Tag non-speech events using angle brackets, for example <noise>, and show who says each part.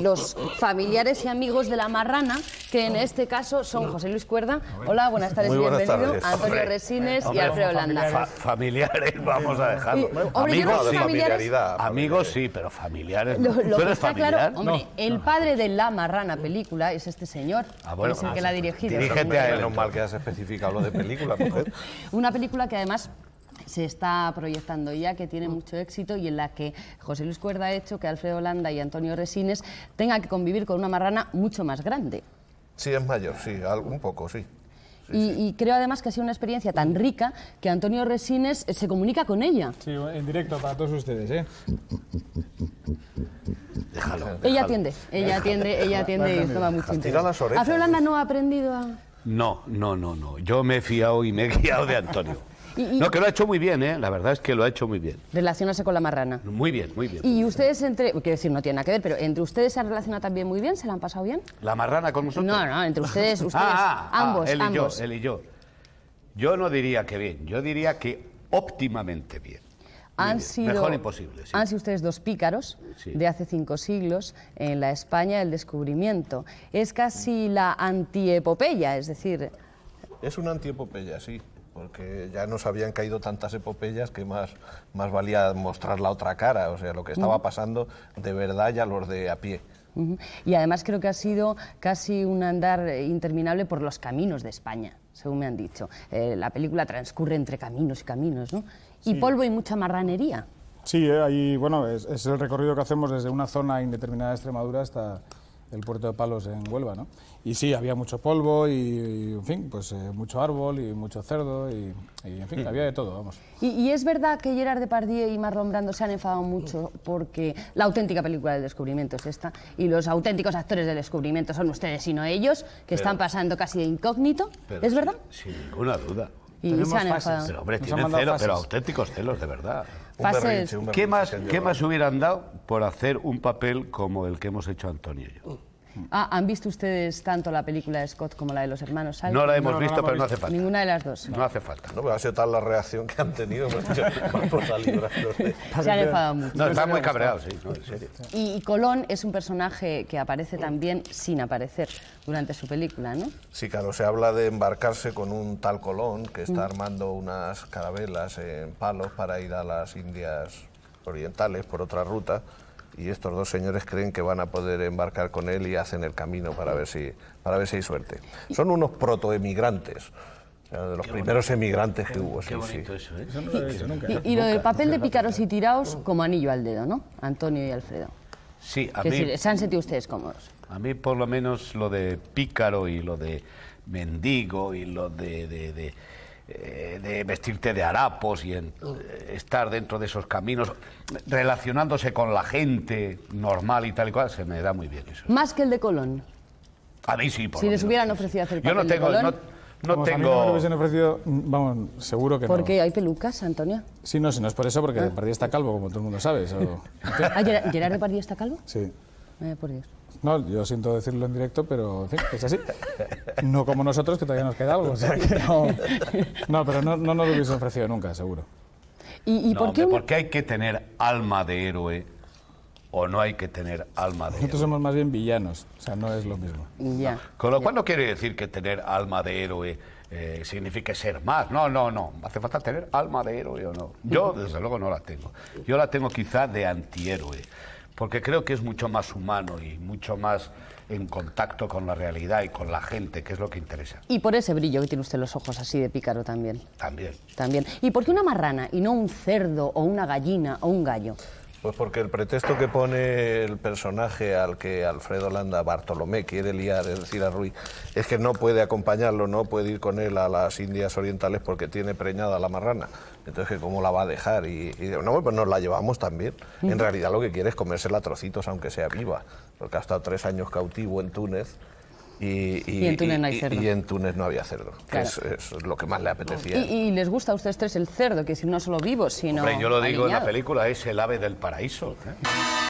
Speaker 1: los familiares y amigos de la marrana, que en oh. este caso son José Luis Cuerda. Hola, buenas tardes, bienvenido. Antonio Resines y Alfredo Landa.
Speaker 2: familiares, vamos a dejarlo. amigos, sí, amigos sí, pero familiares. Lo, lo está familiar? claro,
Speaker 1: hombre, el padre de la marrana película es este señor, ah, es el que ah, la ha pues dirigido. Dirígete a él. Menos mal
Speaker 3: que has especificado lo de película, mujer.
Speaker 1: <laughs> Una película que además se está proyectando ya, que tiene mm. mucho éxito y en la que José Luis Cuerda ha hecho que Alfredo Holanda y Antonio Resines tengan que convivir con una marrana mucho más grande.
Speaker 3: Sí, es mayor, sí, un poco, sí.
Speaker 1: Y, creo además que ha sido una experiencia tan rica que Antonio Resines eh, se comunica con ella.
Speaker 2: Sí, en directo para todos ustedes, ¿eh? Déjalo. Ella atiende,
Speaker 1: ella atiende, ella atiende y toma mucho
Speaker 3: interés. Holanda
Speaker 1: no ha aprendido a...
Speaker 2: No, no, no, no. Yo me he fiado y me he <laughs> guiado de Antonio. No, que lo ha hecho muy bien, ¿eh? la verdad es que lo ha hecho muy bien.
Speaker 1: Relacionarse con la marrana.
Speaker 2: Muy bien, muy bien.
Speaker 1: Y ustedes entre, quiero decir, no tiene nada que ver, pero entre ustedes se han relacionado también muy bien, ¿se la han pasado bien?
Speaker 2: ¿La marrana con nosotros? No, no, entre ustedes, <laughs> ah, ustedes, ah, ah, ambos, él y yo, él y yo. Yo no diría que bien, yo diría que óptimamente bien.
Speaker 1: Han sido, mejor imposible. Sí. Han sido ustedes dos pícaros de hace cinco siglos en la España del descubrimiento. Es casi la antiepopeya, es decir.
Speaker 3: Es una antiepopeya, sí porque ya nos habían caído tantas epopeyas que más, más valía mostrar la otra cara, o sea, lo que estaba pasando de verdad ya los de a pie.
Speaker 1: Y además creo que ha sido casi un andar eh, interminable por los caminos de España, según me han dicho. Eh, la película transcurre entre caminos y caminos, ¿no? Y polvo y mucha marranería.
Speaker 2: Sí, eh, ahí, bueno, es, el recorrido que hacemos desde una zona indeterminada de Extremadura hasta, el puerto de Palos en Huelva, ¿no? Y sí, había mucho polvo y, en fin, pues eh, mucho árbol y mucho cerdo y, en fin, mm. había de todo, vamos.
Speaker 1: Y, es verdad que Gerard Depardieu y Marlon Brando se han enfadado mucho porque la auténtica película del descubrimiento es esta y los auténticos actores del descubrimiento son ustedes y no ellos, que están pasando casi de incógnito,
Speaker 2: ¿es verdad? Sin, ninguna duda. Y se han enfadado. Pero hombre, pero auténticos celos, de verdad. ¿Qué, más, ¿Qué más hubieran dado por hacer un papel como el que hemos hecho Antonio y yo?
Speaker 1: Ah, ¿han visto ustedes tanto la película de Scott como la de los hermanos No la hemos visto, pero no hace falta. Ninguna de las dos.
Speaker 3: No, hace falta. No, pero ha sido tal la reacción que han tenido. Pues, <laughs> se han enfadado mucho. No, están muy cabreados, sí, en serio.
Speaker 1: Y, y Colón es un personaje que aparece también sin aparecer durante su película, ¿no?
Speaker 3: Sí, claro, se habla de embarcarse con un tal Colón que está armando unas carabelas en palos para ir a las Indias orientales por otra ruta y estos dos señores creen que van a poder embarcar con él y hacen el camino para ver si, para ver si hay suerte. Son unos protoemigrantes. de los primeros emigrantes que hubo. Qué bonito eso, ¿eh?
Speaker 2: Y, lo
Speaker 1: del papel de pícaros y tiraos como anillo al dedo, ¿no? Antonio y Alfredo.
Speaker 3: Sí, a mí... se
Speaker 1: han sentido ustedes cómodos.
Speaker 2: A mí por lo menos lo de pícaro y lo de mendigo y lo de eh, de vestirte de harapos y eh, estar dentro de esos caminos, relacionándose con la gente normal y tal y cual, se me da muy bien eso.
Speaker 1: Más que el de Colón.
Speaker 2: A mí sí, por Si
Speaker 1: les hubieran ofrecido hacer Yo no de tengo... Colón. no-
Speaker 2: no tengo... no me tengo... hubiesen ofrecido, mm, vamos, seguro que no. qué?
Speaker 1: hay pelucas, Antonio.
Speaker 2: Sí, no, si no es por eso, porque el ah. está calvo, como todo el mundo sabe. <laughs>
Speaker 1: Ah, Gerard, Depardía está calvo. sí. Eh, por Dios.
Speaker 2: No, yo siento decirlo en directo, pero es así. No como nosotros, que todavía nos queda algo. no, pero no, nos lo hubiese ofrecido nunca, seguro. ¿Y, por qué? Porque hay que tener alma de héroe o no hay que tener alma de héroe. Nosotros somos más bien villanos, o sea, no es lo mismo. Con lo cual no quiere decir que tener alma de héroe significa eh, signifique ser más. No, no, no. Hace falta tener alma de héroe o no. Yo, desde luego, no la tengo. Yo la tengo quizás de antihéroe porque creo que es mucho más humano y mucho más en contacto con la realidad y con la gente, que es lo que interesa.
Speaker 1: Y por ese brillo que tiene usted los ojos así de pícaro también. También. También. ¿Y por qué una marrana y no un cerdo o una gallina o un gallo?
Speaker 3: Pues porque el pretexto que pone el personaje al que Alfredo Landa Bartolomé quiere liar, es decir, a Rui es que no puede acompañarlo, no puede ir con él a las Indias Orientales porque tiene preñada la marrana. Entonces, ¿cómo la va a dejar? Y, no, pues nos la llevamos también. En realidad lo que quiere es comérsela a trocitos, aunque sea viva, porque ha estado tres años cautivo en Túnez y, y, en Túnez no había cerdo, que es, lo que más le apetecía.
Speaker 1: ¿Y, les gusta a ustedes tres el cerdo, que si no solo vivo, sino. Hombre, yo lo digo en la
Speaker 2: película, es el ave del paraíso. ¿eh?